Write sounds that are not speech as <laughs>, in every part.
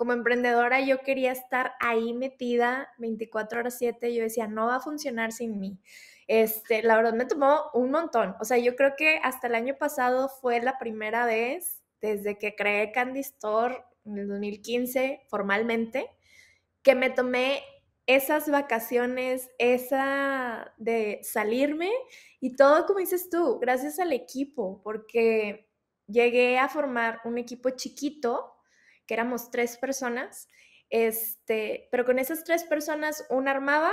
como emprendedora yo quería estar ahí metida 24 horas 7, yo decía, no va a funcionar sin mí. Este, la verdad me tomó un montón, o sea, yo creo que hasta el año pasado fue la primera vez desde que creé Candy Store en el 2015 formalmente, que me tomé esas vacaciones, esa de salirme y todo como dices tú, gracias al equipo, porque llegué a formar un equipo chiquito que éramos tres personas, este, pero con esas tres personas, una armaba,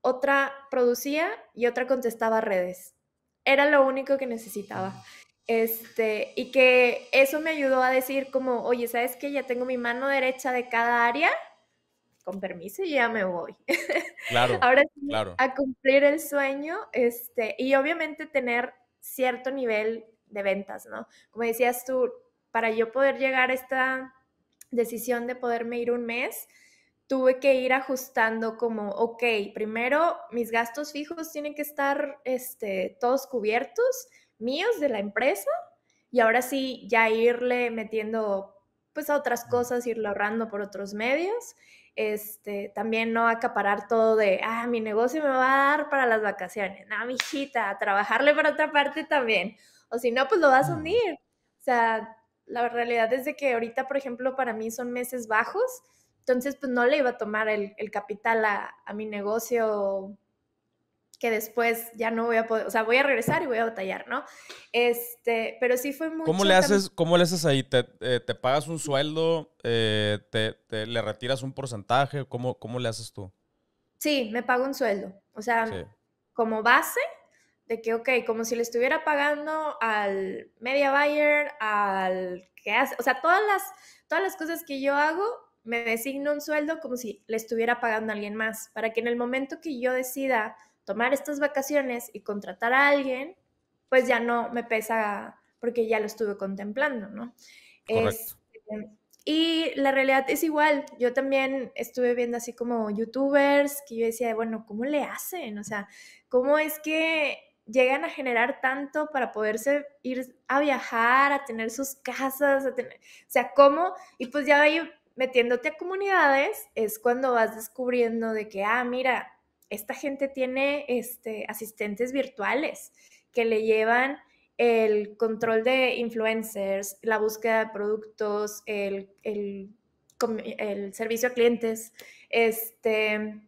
otra producía y otra contestaba redes. Era lo único que necesitaba. Este, y que eso me ayudó a decir como, oye, ¿sabes qué? Ya tengo mi mano derecha de cada área, con permiso y ya me voy. <laughs> Claro, Ahora sí, a cumplir el sueño, este, y obviamente tener cierto nivel de ventas, ¿no? Como decías tú, para yo poder llegar a esta decisión de poderme ir un mes, tuve que ir ajustando como, ok, primero mis gastos fijos tienen que estar este, todos cubiertos, míos, de la empresa, y ahora sí ya irle metiendo pues a otras cosas, irlo ahorrando por otros medios. Este, también no acaparar todo de, ah, mi negocio me va a dar para las vacaciones. No, mijita, a trabajarle para otra parte también. O si no, pues lo vas a unir. O sea, la realidad es de que ahorita, por ejemplo, para mí son meses bajos, entonces pues no le iba a tomar el, capital a, mi negocio que después ya no voy a poder, o sea, voy a regresar y voy a batallar, ¿no? Este, pero sí fue muy... ¿Cómo le haces, cómo le haces ahí? ¿Te, eh, pagas un sueldo? Eh, te, ¿Le retiras un porcentaje? ¿Cómo, ¿Cómo le haces tú? Sí, me pago un sueldo. O sea, como base, de que, ok, como si le estuviera pagando al media buyer, al que hace, o sea, todas las, todas las cosas que yo hago, me designo un sueldo como si le estuviera pagando a alguien más, para que en el momento que yo decida tomar estas vacaciones y contratar a alguien, pues ya no me pesa porque ya lo estuve contemplando, ¿no? Es, este, y la realidad es igual. Yo también estuve viendo así como youtubers que yo decía, bueno, ¿cómo le hacen? O sea, ¿cómo es que llegan a generar tanto para poderse ir a viajar, a tener sus casas, a tener, o sea, cómo, y pues ya metiéndote a comunidades es cuando vas descubriendo de que, ah, mira, esta gente tiene este, asistentes virtuales que le llevan el control de influencers, la búsqueda de productos, el, el servicio a clientes, este,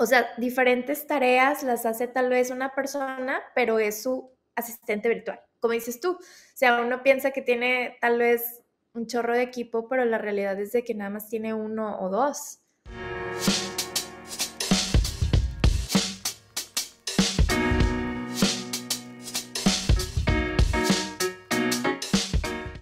o sea, diferentes tareas las hace tal vez una persona, pero es su asistente virtual, como dices tú. O sea, uno piensa que tiene tal vez un chorro de equipo, pero la realidad es de que nada más tiene uno o dos.